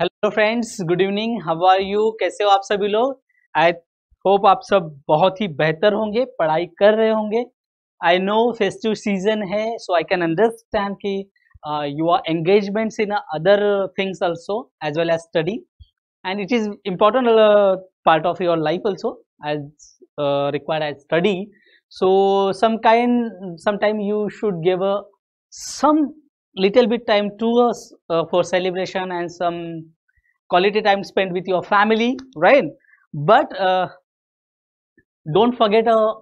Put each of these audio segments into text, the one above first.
Hello friends good evening how are you कैसे हो आप सभी लोग आई होप आप सब बहुत ही बेहतर होंगे पढ़ाई कर रहे होंगे आई नो फेस्टिव सीजन है सो आई कैन अंडरस्टैंड कि you are engagements in other things also as well as study and it is important part of your life also as required as study so sometime kind sometime you should give uh, little bit time to us uh, for celebration and some quality time spent with your family right but uh, don't forget a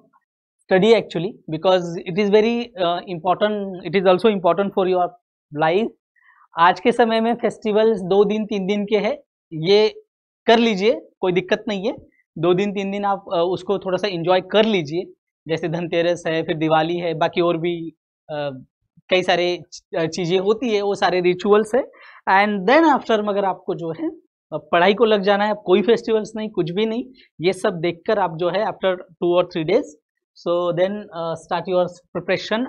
study actually because it is very uh, important it is also important for your life आज के समय में festivals दो दिन तीन दिन के हैं ये कर लीजिए कोई दिक्कत नहीं है दो दिन तीन दिन आप उसको थोड़ा सा इंजॉय कर लीजिए जैसे धनतेरस है फिर दिवाली है बाकी और भी कई सारे चीज़ें होती है वो सारे रिचुअल्स है एंड देन आफ्टर मगर आपको जो है पढ़ाई को लग जाना है कोई फेस्टिवल्स नहीं कुछ भी नहीं ये सब देखकर आप जो है आफ्टर टू और three days so then start your preparation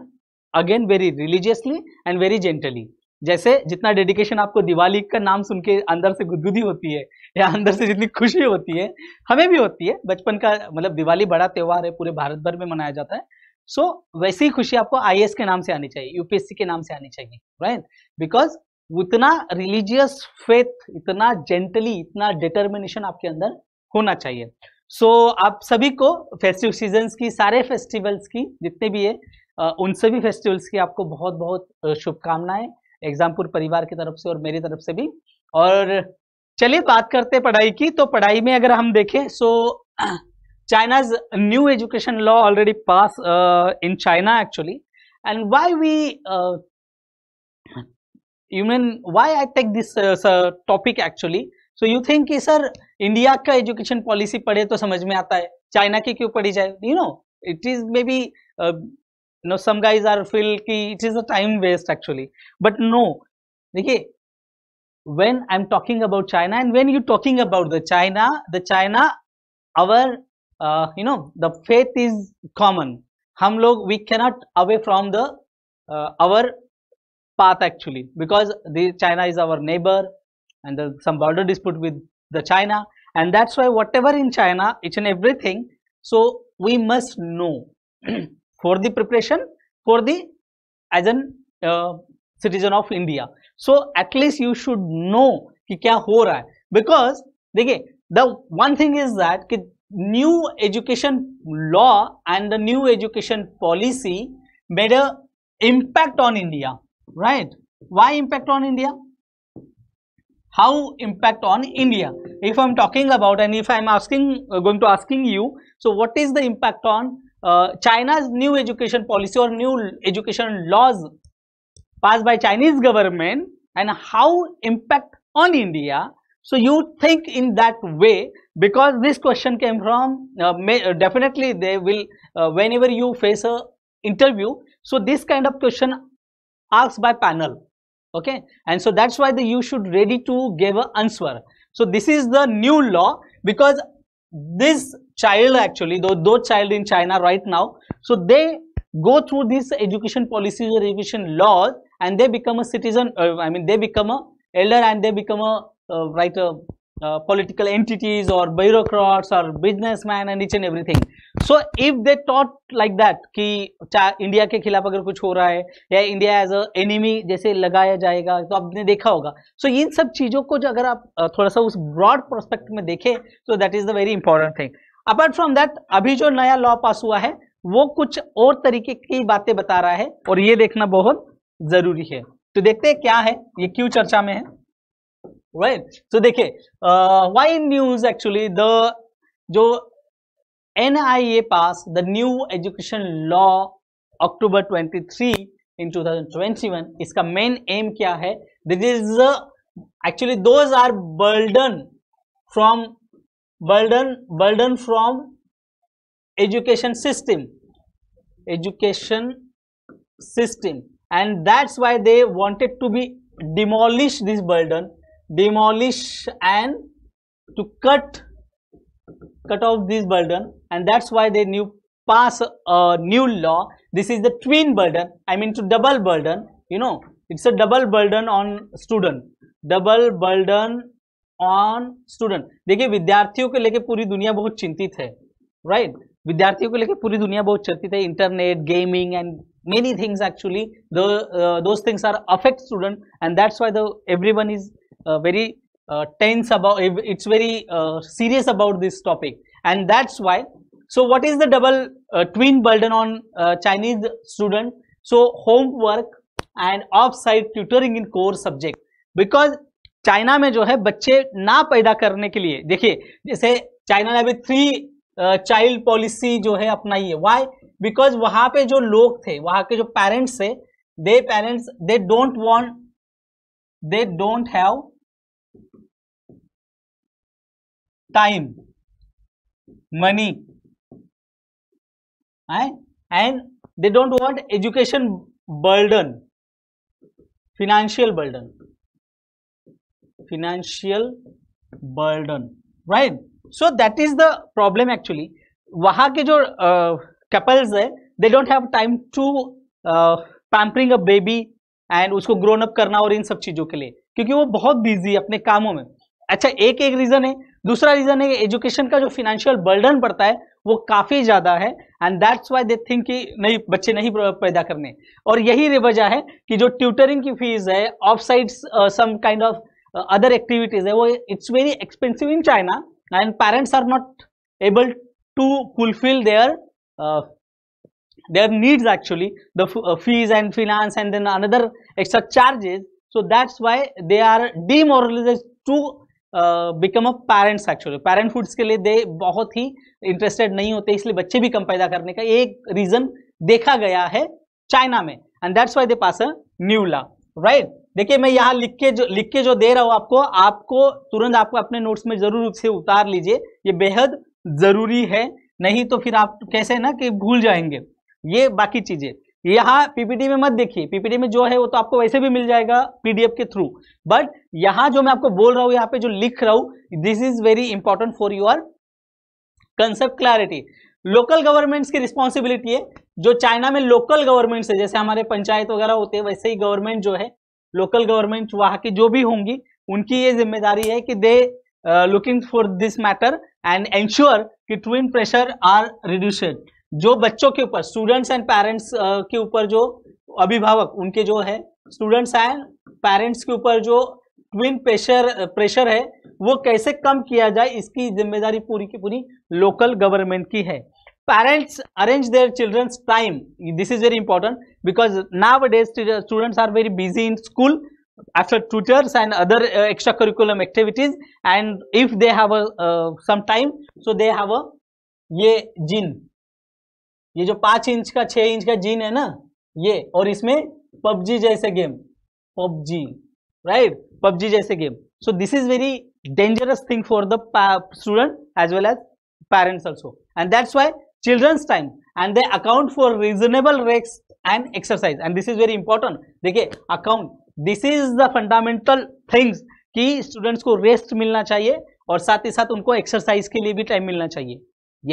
again very religiously and very gently जैसे जितना डेडिकेशन आपको दिवाली का नाम सुन के अंदर से गुदगुदी होती है या अंदर से जितनी खुशी होती है हमें भी होती है बचपन का मतलब दिवाली बड़ा त्यौहार है पूरे भारत भर में मनाया जाता है सो so, वैसी खुशी आपको आई के नाम से आनी चाहिए यूपीएससी के नाम से आनी चाहिए राइट बिकॉज उतना रिलीजियस फेथ इतना जेंटली इतना डिटर्मिनेशन आपके अंदर होना चाहिए सो so, आप सभी को फेस्टिव सीजन्स की सारे फेस्टिवल्स की जितने भी है उन सभी फेस्टिवल्स की आपको बहुत बहुत शुभकामनाएं एग्जामपुर परिवार की तरफ से और मेरी तरफ से भी और चलिए बात करते पढ़ाई की तो पढ़ाई में अगर हम देखें so so, China's new education law already passed uh, in China actually. And why we, uh, you mean, why I take this uh, topic actually? So you think sir, sir education policy, education policy पढ़े तो समझ में आता है China की क्यों पढ़ी जाए you know it is maybe no some guys are feel कि it is a time when i'm talking about china and when you talking about the china the china our uh, you know the faith is common hum log we cannot away from the uh, our path actually because the china is our neighbor and the, some border dispute with the china and that's why whatever in china each and everything so we must know for the preparation for the as an uh, citizen of india so at least you should know ki kya ho raha hai because देखिए the one thing is that कि new education law and the new education policy made a impact on India, right? Why impact on India? How impact on India? If I'm talking about and if I'm asking, uh, going to asking you, so what is the impact on uh, China's new education policy or new education laws passed by Chinese government and how impact on India? So you think in that way because this question came from uh, may, uh, definitely they will uh, whenever you face a interview so this kind of question asked by panel okay and so that's why the you should ready to give an answer so this is the new law because this child actually though those child in china right now so they go through this education policies revision laws and they become a citizen uh, i mean they become a elder and they become a uh, writer. Political uh, political entities or bureaucrats or businessmen and each and everything so if they taught like that कि India के खिलाफ अगर कुछ हो रहा है या India as a enemy जैसे लगाया जाएगा तो आपने देखा होगा सो so, इन सब चीज़ों को जो अगर आप uh, थोड़ा सा उस ब्रॉड प्रोस्पेक्ट में देखें तो that is the very important thing apart from that अभी जो नया लॉ पास हुआ है वो कुछ और तरीके की बातें बता रहा है और ये देखना बहुत ज़रूरी है तो देखते हैं क्या है ये क्यों चर्चा में है राइट तो देखिए वाई न्यूज एक्चुअली द जो N I A pass the new education law October three in two thousand twenty one इसका मेन एम क्या है this is actually those are burden from burden burden from education system education system and that's why they wanted to be demolish this burden demolish and to cut cut off this burden and that's why they new pass a new law this is the twin burden i mean to double burden you know it's a double burden on student double burden on student. देखिए विद्यार्थियों के लेके पूरी दुनिया बहुत चिंतित है right? विद्यार्थियों के लेके पूरी दुनिया बहुत चिंतित है Internet, gaming, and many things actually. Those uh, those things are affect student, and that's why the everyone is. uh, very uh, tense about it's very uh, serious about this topic and that's why so what is the double uh, twin burden on uh, chinese student so homework and off side tutoring in core subject because China में जो है बच्चे ना पैदा करने के लिए देखिए जैसे चाइना ने अभी थ्री चाइल्ड पॉलिसी जो है अपनाई है वाई बिकॉज वहां पे जो लोग थे वहां के जो पेरेंट्स थे they parents they don't want they don't have time money right? and they don't want education burden financial burden financial burden right so that is the problem actually वहाँ couples they don't have time to to pampering a baby. And उसको grown up करना और इन सब चीज़ों के लिए क्योंकि वो बहुत बिजी है अपने कामों में अच्छा एक एक रीज़न है दूसरा रीज़न है कि एजुकेशन का जो फिनेंशियल बर्डन पड़ता है वो काफ़ी ज़्यादा है and that's why they think कि नहीं बच्चे नहीं पैदा करने और यही वजह है कि जो ट्यूटरिंग की फीस है off side some kind of other activities है वो it's very expensive in China and parents are not able to fulfil their their needs actually the uh, fees and finance and then another extra charges so that's why they are demoralized to become a parents actually parenthoods ke liye they bahut hi interested nahi hote isliye bacche bhi kam paida karne ka ek reason dekha gaya hai china mein and that's why they pass a new law right देखिए मैं यहाँ लिख के जो लिख के जो दे रहा हूँ आपको आपको तुरंत आपको अपने नोट्स में जरूर से उतार लीजिए ये बेहद जरूरी है नहीं तो फिर आप कैसे ना कि भूल जाएंगे ये बाकी चीजें यहाँ पीपीटी में मत देखिए पीपीटी में जो है वो तो आपको वैसे भी मिल जाएगा पीडीएफ के थ्रू बट यहाँ जो मैं आपको बोल रहा हूँ यहाँ पे जो लिख रहा हूँ this is very important for your concept clarity local governments की रिस्पॉन्सिबिलिटी है जो चाइना में लोकल गवर्नमेंट्स है जैसे हमारे पंचायत वगैरह होते हैं वैसे ही गवर्नमेंट जो है लोकल गवर्नमेंट वहाँ की जो भी होंगी उनकी ये जिम्मेदारी है कि they looking for this matter and ensure कि ट्विन प्रेशर आर रिड्यूसेड जो बच्चों के ऊपर स्टूडेंट्स एंड पेरेंट्स के ऊपर जो अभिभावक उनके जो है स्टूडेंट्स एंड पेरेंट्स के ऊपर जो ट्विन प्रेशर प्रेशर है वो कैसे कम किया जाए इसकी जिम्मेदारी पूरी की पूरी लोकल गवर्नमेंट की है parents arrange their childrens time this is very important because now day students are very busy in school after tutors and other uh, extra curriculum activities and if they have a uh, some time so they have a ye gene ये जो पांच inch का छह inch का gene है ना ये और इसमें पबजी जैसे गेम पबजी राइट पबजी जैसे game so this is very dangerous thing for the student as well as parents also and that's why childrens time and they account for reasonable rests and exercise and this is very important देखिए account this is the fundamental things कि students को rest मिलना चाहिए और साथ ही साथ उनको exercise के लिए भी टाइम मिलना चाहिए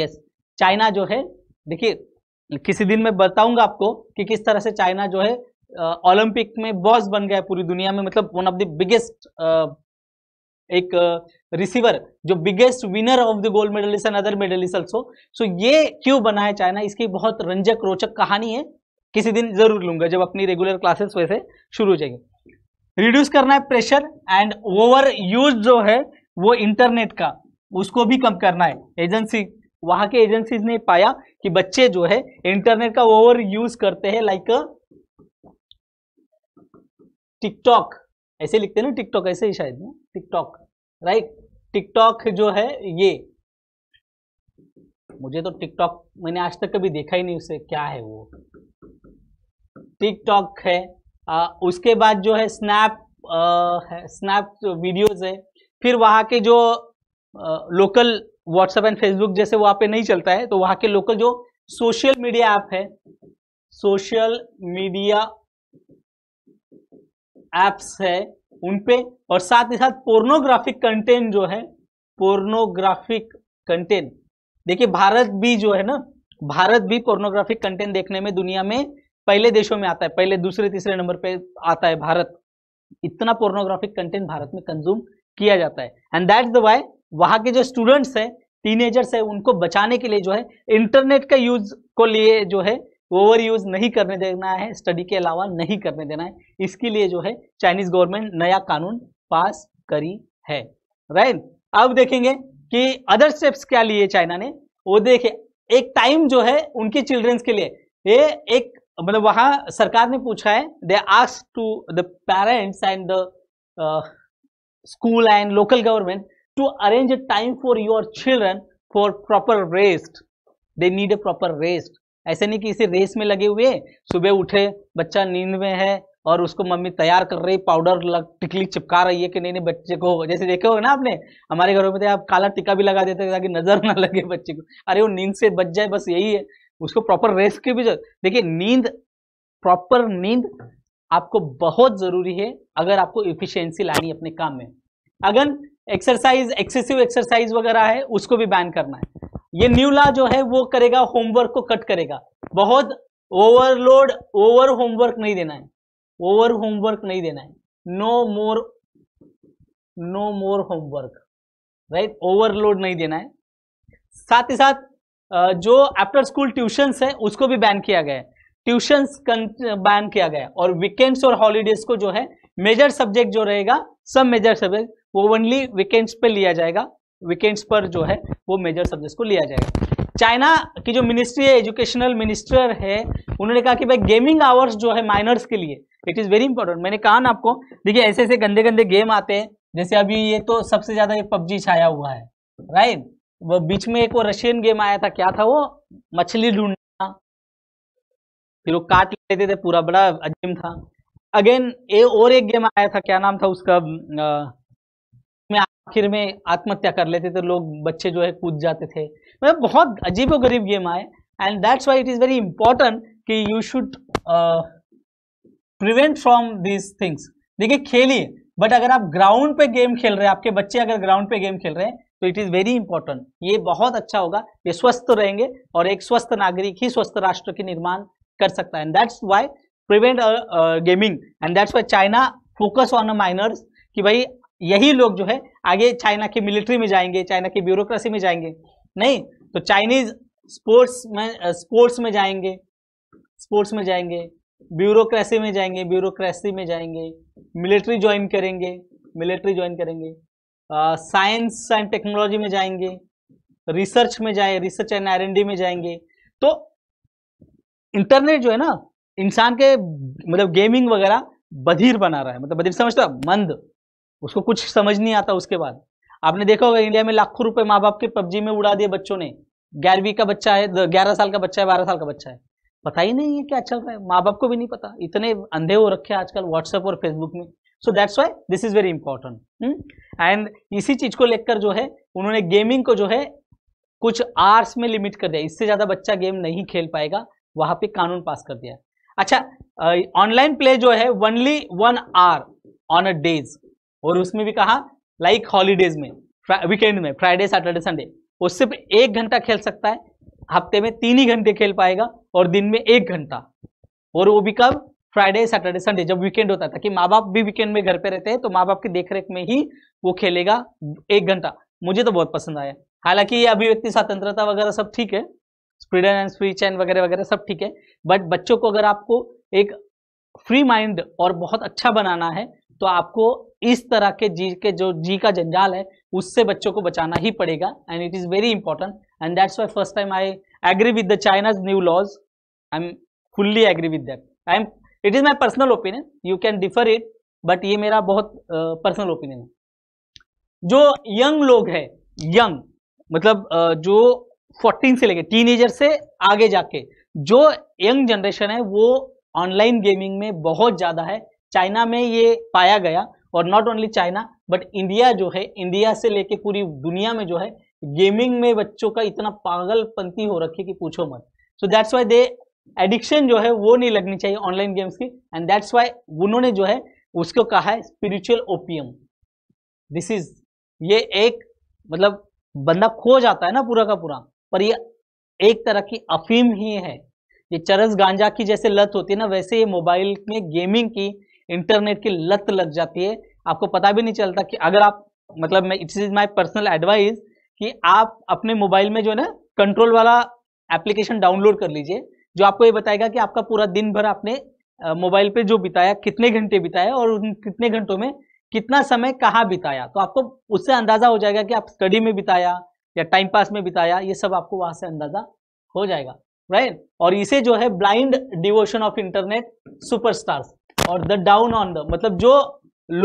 यस yes. चाइना जो है देखिए किसी दिन मैं बताऊंगा आपको कि किस तरह से चाइना जो है ओलंपिक में बॉस बन गया पूरी दुनिया में मतलब वन ऑफ द बिगेस्ट एक रिसीवर जो biggest winner of the gold medal is other medal is also so ये क्यों बना है चाइना इसकी बहुत रंजक रोचक कहानी है किसी दिन जरूर लूंगा जब अपनी रेगुलर क्लासेस वैसे शुरू हो जाएगी रिड्यूस करना है प्रेशर एंड ओवर यूज जो है वो इंटरनेट का उसको भी कम करना है एजेंसी वहां के एजेंसीज ने पाया कि बच्चे जो है इंटरनेट का ओवर यूज करते हैं लाइक टिकटॉक ऐसे लिखते ना टिकटॉक ऐसे ही शायद ना टिकटॉक राइट टिकटॉक जो है ये मुझे तो टिकटॉक मैंने आज तक कभी देखा ही नहीं उसे क्या है वो टिकटॉक है आ, उसके बाद जो है स्नैप आ, है, स्नैप वीडियोज है फिर वहां के जो आ, लोकल व्हाट्सएप एंड फेसबुक जैसे वहां पे नहीं चलता है तो वहां के लोकल जो सोशल मीडिया ऐप है सोशल मीडिया एप्स है उनपे और साथ ही साथ पोर्नोग्राफिक कंटेंट जो है पोर्नोग्राफिक कंटेंट देखिए भारत भी जो है ना भारत भी पोर्नोग्राफिक कंटेंट देखने में दुनिया में पहले देशों में आता है पहले दूसरे तीसरे नंबर पे आता है भारत इतना पोर्नोग्राफिक कंटेंट भारत में कंज्यूम किया जाता है एंड दैट्स द वाई वहाँ के जो स्टूडेंट्स हैं टीनेजर्स है उनको बचाने के लिए जो है इंटरनेट का यूज को लिए जो है ओवर यूज नहीं करने देना है स्टडी के अलावा नहीं करने देना है इसके लिए जो है चाइनीज गवर्नमेंट नया कानून पास करी है राइट अब देखेंगे कि अदर स्टेप्स क्या लिए चाइना ने वो देखे एक टाइम जो है उनके चिल्ड्रंस के लिए ये एक मतलब वहां सरकार ने पूछा है they ask to the parents and the school and local government to arrange a time for your children for proper rest they need a proper rest ऐसे नहीं कि इसे रेस में लगे हुए सुबह उठे बच्चा नींद में है और उसको मम्मी तैयार कर रही पाउडर लग टिकली चिपका रही है कि नहीं नहीं बच्चे को जैसे देखे हो ना आपने हमारे घरों में तो आप काला टिक्का भी लगा देते ताकि नजर ना लगे बच्चे को अरे वो नींद से बच जाए बस यही है उसको प्रॉपर रेस्ट की भी जरूरत देखिए नींद प्रॉपर नींद आपको बहुत जरूरी है अगर आपको इफिशियंसी लानी अपने काम में अगर एक्सरसाइज एक्सेसिव एक्सरसाइज वगैरह है उसको भी बैन करना है ये न्यू लॉ जो है वो करेगा होमवर्क को कट करेगा बहुत ओवरलोड ओवर होमवर्क नहीं देना है ओवर होमवर्क नहीं देना है no more no more homework right overload नहीं देना है साथ ही साथ जो आफ्टर स्कूल ट्यूशंस है उसको भी बैन किया गया है ट्यूशंस बैन किया गया है और वीकेंड्स और हॉलीडेज को जो है मेजर सब्जेक्ट जो रहेगा सब मेजर सब्जेक्ट वो ओनली वीकेंड्स पे लिया जाएगा वीकेंड्स पर जो है वो मेजर सब्जेक्ट को लिया जाएगा चाइना की जो मिनिस्ट्री है एजुकेशनल मिनिस्टर है उन्होंने कहा कि भाई गेमिंग आवर्स जो है माइनर्स के लिए इट इज़ वेरी इंपॉर्टेंट मैंने कहा ना आपको देखिए ऐसे ऐसे गंदे गंदे गेम आते हैं जैसे अभी ये तो सबसे ज़्यादा ये पबजी छाया हुआ है राइट वो बीच में एक वो रशियन गेम आया था क्या था वो मछली ढूंढना फिर वो काट लेते थे पूरा बड़ा अजीम था अगेन ए और एक गेम आया था क्या नाम था उसका आ, में आखिर में आत्महत्या कर लेते थे लोग बच्चे जो है कूद जाते थे मतलब बहुत अजीब गरीब गेम आए and that's why it is very important कि you should prevent from these things देखिए खेलिए बट अगर आप ग्राउंड पे गेम खेल रहे हैं आपके बच्चे अगर ग्राउंड पे गेम खेल रहे हैं तो इट इज़ वेरी इंपॉर्टेंट ये बहुत अच्छा होगा ये स्वस्थ रहेंगे और एक स्वस्थ नागरिक ही स्वस्थ राष्ट्र के निर्माण कर सकता है and that's why prevent gaming and that's why China focus on a minors कि भाई यही लोग जो है आगे चाइना की मिलिट्री में जाएंगे चाइना की ब्यूरोक्रेसी में जाएंगे नहीं तो चाइनीज स्पोर्ट्स में स्पोर्ट्स में जाएंगे स्पोर्ट्स में जाएंगे ब्यूरोक्रेसी में जाएंगे ब्यूरोक्रेसी में जाएंगे मिलिट्री ज्वाइन करेंगे मिलिट्री ज्वाइन करेंगे साइंस एंड टेक्नोलॉजी में जाएंगे रिसर्च में जाए रिसर्च एंड आर में जाएंगे तो इंटरनेट जो है ना इंसान के मतलब गेमिंग वगैरह बधिर बना रहा है मतलब बधिर समझता मंद उसको कुछ समझ नहीं आता उसके बाद आपने देखा होगा इंडिया में लाखों रुपए माँ बाप के पबजी में उड़ा दिए बच्चों ने ग्यारहवीं का बच्चा है ग्यारह साल का बच्चा है बारह साल का बच्चा है पता ही नहीं है क्या चल रहा है माँ बाप को भी नहीं पता इतने अंधे हो रखे हैं आजकल व्हाट्सएप और फेसबुक में so that's why this is very important and इसी चीज को लेकर जो है उन्होंने गेमिंग को जो है कुछ आर्स में लिमिट कर दिया इससे ज्यादा बच्चा गेम नहीं खेल पाएगा वहां पे कानून पास कर दिया अच्छा ऑनलाइन प्ले जो है only one hour on a days और उसमें भी कहा लाइक like हॉलीडेज में वीकेंड में फ्राइडे सैटरडे संडे वो सिर्फ एक घंटा खेल सकता है हफ्ते में तीन ही घंटे खेल पाएगा और दिन में एक घंटा और वो भी कब फ्राइडे सैटरडे संडे जब वीकेंड होता था कि माँ बाप भी वीकेंड में घर पे रहते हैं तो माँ बाप की देखरेख में ही वो खेलेगा एक घंटा मुझे तो बहुत पसंद आया हालांकि ये अभिव्यक्ति स्वतंत्रता वगैरह सब ठीक है फ्रीडम एंड स्पीच एंड वगैरह वगैरह सब ठीक है बट बच्चों को अगर आपको एक फ्री माइंड और बहुत अच्छा बनाना है तो आपको इस तरह के जी के जो जी का जंजाल है उससे बच्चों को बचाना ही पड़ेगा and it is very important and that's why first time I agree with the China's new laws I am fully agree with that I am it is my personal opinion you can differ it but ये मेरा बहुत personal uh, opinion है जो young लोग है young मतलब uh, जो 14 से लेके टीनेजर से आगे जाके जो यंग जनरेशन है वो ऑनलाइन गेमिंग में बहुत ज़्यादा है चाइना में ये पाया गया और not only China but India जो है इंडिया से लेके पूरी दुनिया में जो है गेमिंग में बच्चों का इतना पागलपंती हो रखी कि पूछो मत so that's why they addiction जो है वो नहीं लगनी चाहिए ऑनलाइन गेम्स की एंड दैट्स वाई उन्होंने जो है उसको कहा है स्पिरिचुअल ओपीएम दिस इज ये एक मतलब बंदा खो जाता है ना पूरा का पूरा पर ये एक तरह की अफीम ही है ये चरस गांजा की जैसे लत होती है ना वैसे ये मोबाइल में गेमिंग की इंटरनेट की लत लग जाती है आपको पता भी नहीं चलता कि अगर आप मतलब मैं it's is my personal advice कि आप अपने मोबाइल में जो है ना कंट्रोल वाला एप्लीकेशन डाउनलोड कर लीजिए जो आपको ये बताएगा कि आपका पूरा दिन भर आपने मोबाइल पे जो बिताया कितने घंटे बिताया और उन कितने घंटों में कितना समय कहाँ बिताया तो आपको उससे अंदाजा हो जाएगा कि आप स्टडी में बिताया या टाइम पास में बिताया ये सब आपको वहां से अंदाजा हो जाएगा राइट और इसे जो है blind devotion of internet superstars और द डाउन ऑन द मतलब जो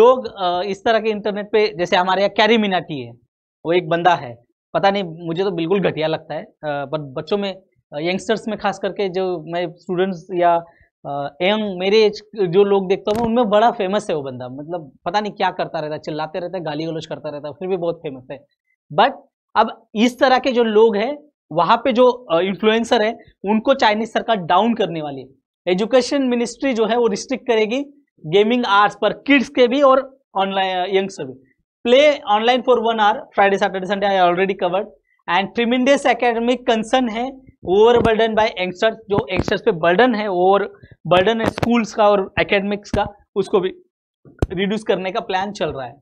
लोग इस तरह के इंटरनेट पे जैसे हमारे यहाँ कैरी मिनाटी है वो एक बंदा है पता नहीं मुझे तो बिल्कुल घटिया लगता है पर बच्चों में यंगस्टर्स में खास करके जो मैं स्टूडेंट्स या यंग मेरे एज जो लोग देखता हूँ उनमें बड़ा फेमस है वो बंदा मतलब पता नहीं क्या करता रहता है चिल्लाते रहता है गाली गलोच करता रहता है फिर भी बहुत फेमस है बट अब इस तरह के जो लोग हैं वहाँ पे जो इन्फ्लुएंसर है उनको चाइनीज सरकार डाउन करने वाली है एजुकेशन मिनिस्ट्री जो है वो रिस्ट्रिक्ट करेगी गेमिंग आर्ट्स पर किड्स के भी और ऑनलाइन यंग्स uh, भी play online for one hour Friday Saturday Sunday I already covered and tremendous academic concern है ओवर बर्डन बाय एंगस्टर्स जो एंगस्टर्स पे बर्डन है ओवर बर्डन है स्कूल्स का और एकेडमिक्स का उसको भी रिड्यूस करने का प्लान चल रहा है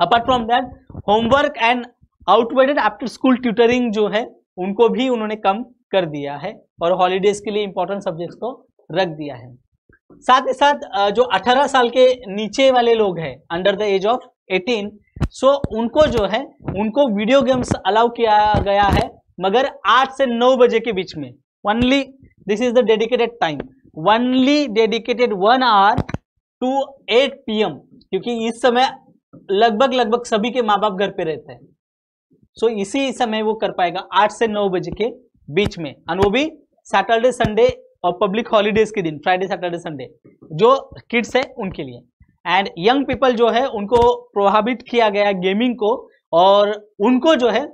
apart from that homework and outwarded after school tutoring जो है उनको भी उन्होंने कम कर दिया है और हॉलीडेज के लिए इंपॉर्टेंट सब्जेक्ट को रख दिया है साथ ही साथ जो 18 साल के नीचे वाले लोग हैं under the age of 18 so उनको जो है उनको वीडियो गेम्स अलाउ किया गया है मगर 8 से 9 बजे के बीच में only this is the dedicated time only dedicated one hour to 8 p क्योंकि इस समय लगभग लगभग सभी के माँ बाप घर पे रहते हैं सो so इसी समय वो कर पाएगा आठ से नौ बजे के बीच में और वो भी सैटरडे संडे और पब्लिक हॉलीडेज के दिन फ्राइडे सैटरडे संडे जो किड्स है उनके लिए एंड यंग पीपल जो है उनको प्रभावित किया गया गेमिंग को और उनको जो है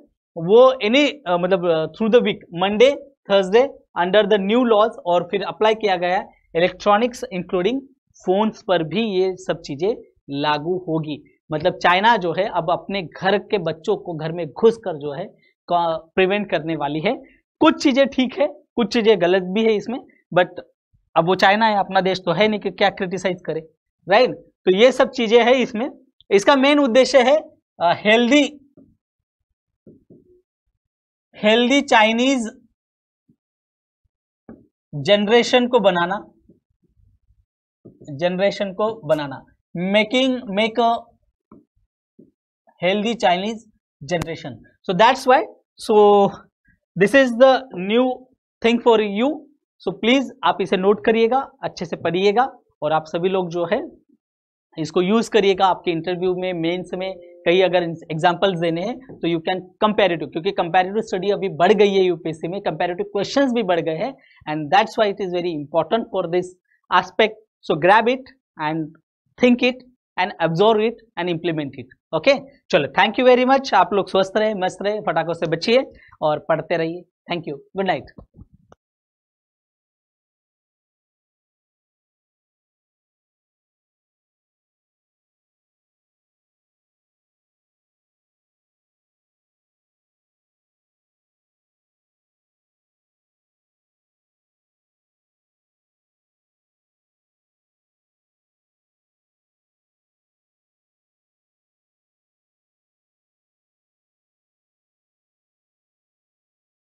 वो एनी मतलब through the week Monday Thursday under the new laws और फिर अप्लाई किया गया इलेक्ट्रॉनिक्स इंक्लूडिंग फोन्स पर भी ये सब चीज़ें लागू होगी मतलब चाइना जो है अब अपने घर के बच्चों को घर में घुस कर जो है प्रिवेंट करने वाली है कुछ चीजें ठीक है कुछ चीजें गलत भी है इसमें बट अब वो चाइना है अपना देश तो है नहीं कि क्या क्रिटिसाइज करे राइट तो ये सब चीजें है इसमें इसका मेन उद्देश्य है हेल्दी हेल्दी चाइनीज जनरेशन को बनाना जनरेशन को बनाना making make a healthy Chinese generation so that's why so this is the new thing for you so please आप इसे नोट करिएगा अच्छे से पढ़िएगा और आप सभी लोग जो है इसको यूज करिएगा आपके इंटरव्यू में मेंस में कई अगर एग्जाम्पल्स देने हैं तो यू कैन कंपेरेटिव क्योंकि कंपेरेटिव स्टडी अभी बढ़ गई है यूपीएससी में कंपेरेटिव क्वेश्चंस भी बढ़ गए हैं and that's why it is very important for this aspect so grab it and think it and absorb it and implement it okay चलो थैंक यू वेरी मच आप लोग स्वस्थ रहे मस्त रहे फटाखों से बचिए और पढ़ते रहिए थैंक यू गुड नाइट